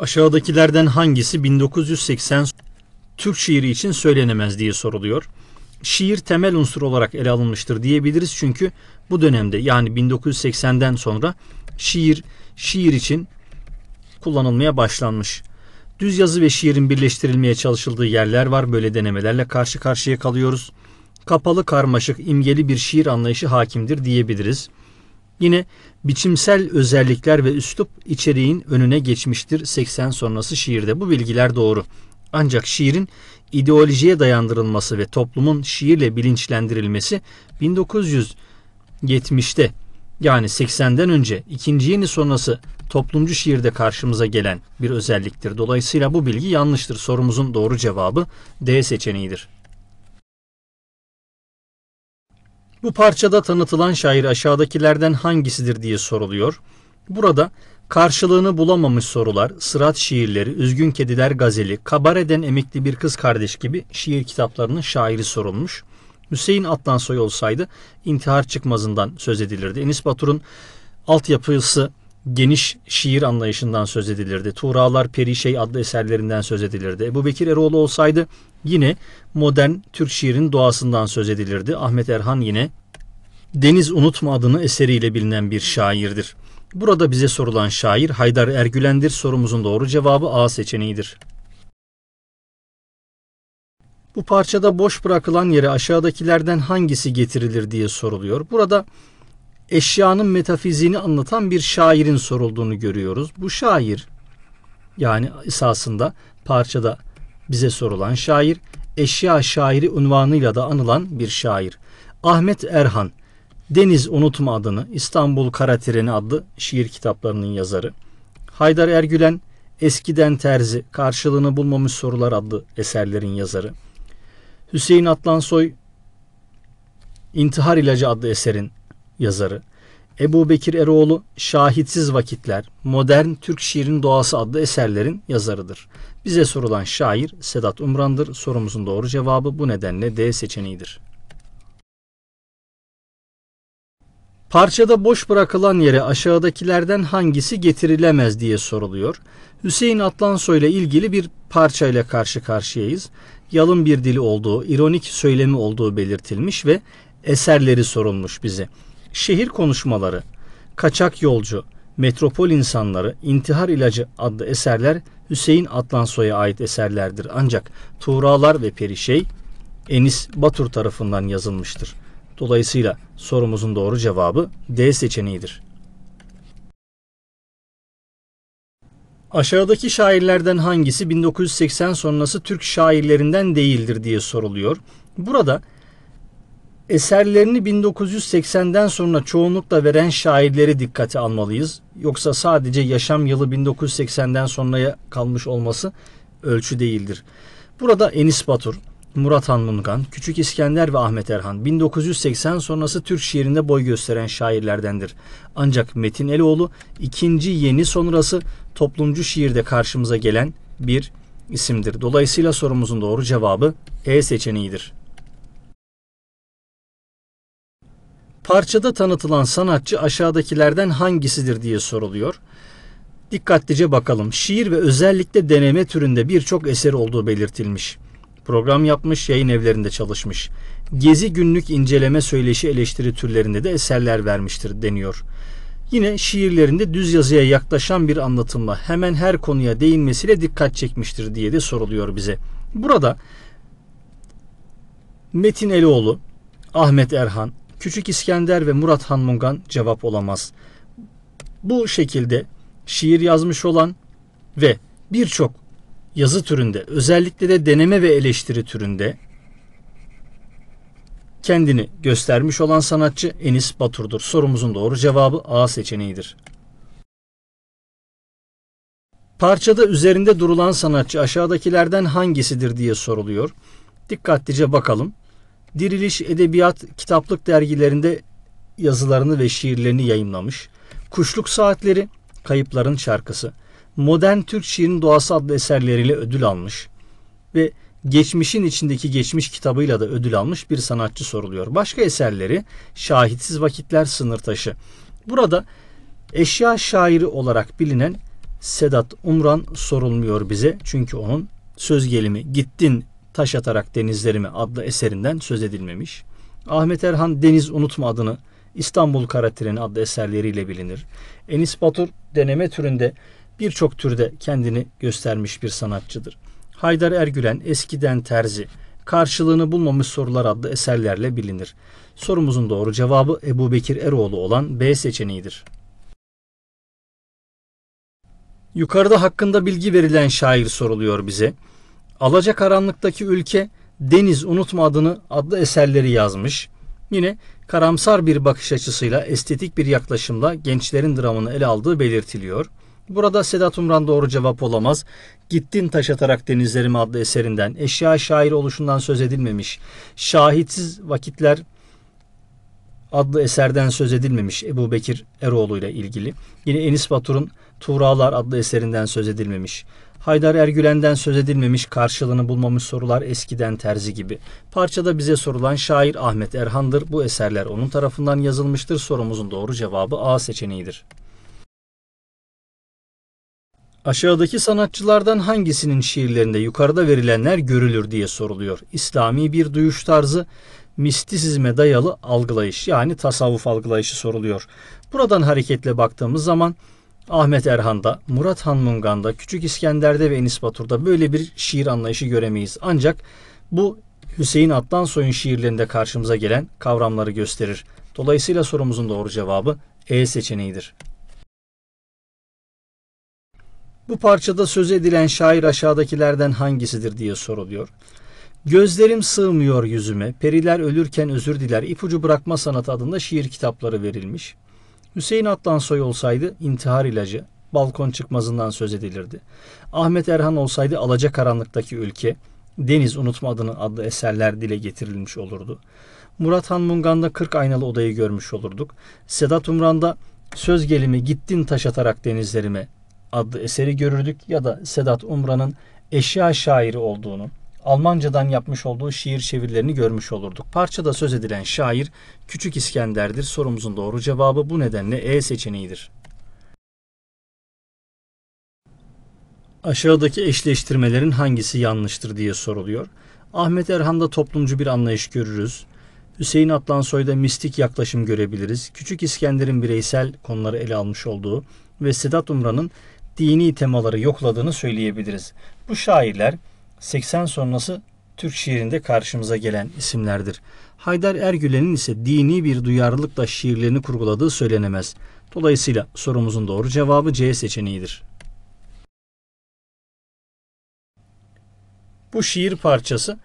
Aşağıdakilerden hangisi 1980 Türk şiiri için söylenemez diye soruluyor. Şiir temel unsur olarak ele alınmıştır diyebiliriz çünkü bu dönemde yani 1980'den sonra şiir şiir için kullanılmaya başlanmış. Düz yazı ve şiirin birleştirilmeye çalışıldığı yerler var. Böyle denemelerle karşı karşıya kalıyoruz. Kapalı karmaşık imgeli bir şiir anlayışı hakimdir diyebiliriz. Yine biçimsel özellikler ve üslup içeriğin önüne geçmiştir 80 sonrası şiirde. Bu bilgiler doğru. Ancak şiirin ideolojiye dayandırılması ve toplumun şiirle bilinçlendirilmesi 1970'te yani 80'den önce ikinci yeni sonrası toplumcu şiirde karşımıza gelen bir özelliktir. Dolayısıyla bu bilgi yanlıştır. Sorumuzun doğru cevabı D seçeneğidir. Bu parçada tanıtılan şair aşağıdakilerden hangisidir diye soruluyor. Burada karşılığını bulamamış sorular, sırat şiirleri, üzgün kediler gazeli, kabareden emekli bir kız kardeş gibi şiir kitaplarının şairi sorulmuş. Hüseyin Atlansoy olsaydı intihar çıkmazından söz edilirdi. Enis Batur'un altyapısı geniş şiir anlayışından söz edilirdi. Tuğralar Perişey adlı eserlerinden söz edilirdi. Ebu Bekir Eroğlu olsaydı Yine modern Türk şiirin doğasından söz edilirdi. Ahmet Erhan yine Deniz Unutma adını eseriyle bilinen bir şairdir. Burada bize sorulan şair Haydar Ergülen'dir. Sorumuzun doğru cevabı A seçeneğidir. Bu parçada boş bırakılan yere aşağıdakilerden hangisi getirilir diye soruluyor. Burada eşyanın metafiziğini anlatan bir şairin sorulduğunu görüyoruz. Bu şair yani esasında parçada bize sorulan şair, eşya şairi unvanıyla da anılan bir şair. Ahmet Erhan, Deniz Unutma adını İstanbul Karatireni adlı şiir kitaplarının yazarı. Haydar Ergülen, Eskiden Terzi, Karşılığını Bulmamış Sorular adlı eserlerin yazarı. Hüseyin Atlansoy, İntihar İlacı adlı eserin yazarı. Ebu Bekir Eroğlu Şahitsiz Vakitler, Modern Türk Şiirin Doğası adlı eserlerin yazarıdır. Bize sorulan şair Sedat Umran'dır. Sorumuzun doğru cevabı bu nedenle D seçeneğidir. Parçada boş bırakılan yere aşağıdakilerden hangisi getirilemez diye soruluyor. Hüseyin Atlansoy ile ilgili bir parça ile karşı karşıyayız. Yalın bir dili olduğu, ironik söylemi olduğu belirtilmiş ve eserleri sorulmuş bize. Şehir Konuşmaları, Kaçak Yolcu, Metropol İnsanları, İntihar İlacı adlı eserler Hüseyin Atlansoy'a ait eserlerdir. Ancak Tuğralar ve Perişey Enis Batur tarafından yazılmıştır. Dolayısıyla sorumuzun doğru cevabı D seçeneğidir. Aşağıdaki şairlerden hangisi 1980 sonrası Türk şairlerinden değildir diye soruluyor. Burada Eserlerini 1980'den sonra çoğunlukla veren şairleri dikkate almalıyız. Yoksa sadece yaşam yılı 1980'den sonraya kalmış olması ölçü değildir. Burada Enis Batur, Murat Hanmungan, Küçük İskender ve Ahmet Erhan 1980 sonrası Türk şiirinde boy gösteren şairlerdendir. Ancak Metin Eloğlu ikinci yeni sonrası toplumcu şiirde karşımıza gelen bir isimdir. Dolayısıyla sorumuzun doğru cevabı E seçeneğidir. Parçada tanıtılan sanatçı aşağıdakilerden hangisidir diye soruluyor. Dikkatlice bakalım. Şiir ve özellikle deneme türünde birçok eser olduğu belirtilmiş. Program yapmış, yayın evlerinde çalışmış. Gezi günlük inceleme söyleşi eleştiri türlerinde de eserler vermiştir deniyor. Yine şiirlerinde düz yazıya yaklaşan bir anlatımla hemen her konuya değinmesiyle dikkat çekmiştir diye de soruluyor bize. Burada Metin Elioğlu, Ahmet Erhan, Küçük İskender ve Murat Han Mungan cevap olamaz. Bu şekilde şiir yazmış olan ve birçok yazı türünde özellikle de deneme ve eleştiri türünde kendini göstermiş olan sanatçı Enis Batur'dur. Sorumuzun doğru cevabı A seçeneğidir. Parçada üzerinde durulan sanatçı aşağıdakilerden hangisidir diye soruluyor. Dikkatlice bakalım. Diriliş Edebiyat Kitaplık dergilerinde yazılarını ve şiirlerini yayımlamış. Kuşluk Saatleri, Kayıpların Şarkısı, Modern Türk Şiirin Doğası adlı eserleriyle ödül almış ve Geçmişin içindeki geçmiş kitabıyla da ödül almış bir sanatçı soruluyor. Başka eserleri Şahitsiz Vakitler sınır taşı. Burada eşya şairi olarak bilinen Sedat Umran sorulmuyor bize. Çünkü onun söz gelimi gittin Taş Atarak Denizlerimi adlı eserinden söz edilmemiş. Ahmet Erhan Deniz Unutma adını İstanbul Karatreni adlı eserleriyle bilinir. Enis Batur deneme türünde birçok türde kendini göstermiş bir sanatçıdır. Haydar Ergülen eskiden terzi, karşılığını bulmamış sorular adlı eserlerle bilinir. Sorumuzun doğru cevabı Ebu Bekir Eroğlu olan B seçeneğidir. Yukarıda hakkında bilgi verilen şair soruluyor bize karanlıktaki ülke Deniz Unutma adını adlı eserleri yazmış. Yine karamsar bir bakış açısıyla estetik bir yaklaşımla gençlerin dramını ele aldığı belirtiliyor. Burada Sedat Umran doğru cevap olamaz. Gittin taş atarak denizlerim adlı eserinden eşya şair oluşundan söz edilmemiş. Şahitsiz vakitler adlı eserden söz edilmemiş Ebu Bekir Eroğlu ile ilgili. Yine Enis Batur'un Tuğralar adlı eserinden söz edilmemiş. Haydar Ergülen'den söz edilmemiş karşılığını bulmamış sorular eskiden terzi gibi. Parçada bize sorulan şair Ahmet Erhan'dır. Bu eserler onun tarafından yazılmıştır. Sorumuzun doğru cevabı A seçeneğidir. Aşağıdaki sanatçılardan hangisinin şiirlerinde yukarıda verilenler görülür diye soruluyor. İslami bir duyuş tarzı, mistisizme dayalı algılayış yani tasavvuf algılayışı soruluyor. Buradan hareketle baktığımız zaman Ahmet Erhan'da, Murat Hanmunganda, Küçük İskender'de ve Enis Batur'da böyle bir şiir anlayışı göremeyiz. Ancak bu Hüseyin Atlansoy'un şiirlerinde karşımıza gelen kavramları gösterir. Dolayısıyla sorumuzun doğru cevabı E seçeneğidir. Bu parçada söz edilen şair aşağıdakilerden hangisidir diye soruluyor. Gözlerim sığmıyor yüzüme, periler ölürken özür diler, ipucu bırakma sanatı adında şiir kitapları verilmiş. Hüseyin Atlansoy olsaydı intihar ilacı, balkon çıkmazından söz edilirdi. Ahmet Erhan olsaydı karanlıktaki ülke, Deniz Unutma adını adlı eserler dile getirilmiş olurdu. Murat Han Mungan'da 40 aynalı odayı görmüş olurduk. Sedat Umran'da Söz gelimi gittin taş atarak denizlerime adlı eseri görürdük ya da Sedat Umran'ın eşya şairi olduğunu, Almancadan yapmış olduğu şiir çevirilerini görmüş olurduk. Parçada söz edilen şair Küçük İskender'dir. Sorumuzun doğru cevabı bu nedenle E seçeneğidir. Aşağıdaki eşleştirmelerin hangisi yanlıştır diye soruluyor. Ahmet Erhan'da toplumcu bir anlayış görürüz. Hüseyin Atlansoy'da mistik yaklaşım görebiliriz. Küçük İskender'in bireysel konuları ele almış olduğu ve Sedat Umran'ın dini temaları yokladığını söyleyebiliriz. Bu şairler 80 sonrası Türk şiirinde karşımıza gelen isimlerdir. Haydar Ergülen'in ise dini bir duyarlılıkla şiirlerini kurguladığı söylenemez. Dolayısıyla sorumuzun doğru cevabı C seçeneğidir. Bu şiir parçası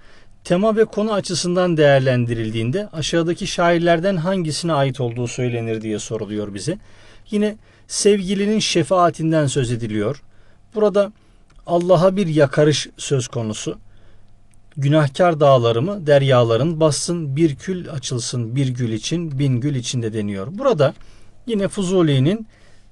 tema ve konu açısından değerlendirildiğinde aşağıdaki şairlerden hangisine ait olduğu söylenir diye soruluyor bize. Yine sevgilinin şefaatinden söz ediliyor. Burada Allah'a bir yakarış söz konusu. Günahkar dağlarımı deryaların bassın bir kül açılsın bir gül için bin gül içinde deniyor. Burada yine Fuzuli'nin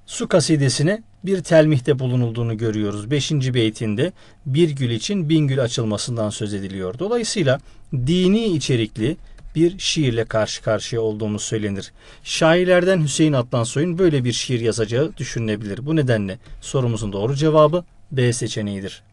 su kasidesine bir telmihte bulunulduğunu görüyoruz. Beşinci beytinde bir gül için bin gül açılmasından söz ediliyor. Dolayısıyla dini içerikli bir şiirle karşı karşıya olduğumuz söylenir. Şairlerden Hüseyin Atlansoy'un böyle bir şiir yazacağı düşünülebilir. Bu nedenle sorumuzun doğru cevabı B seçeneğidir.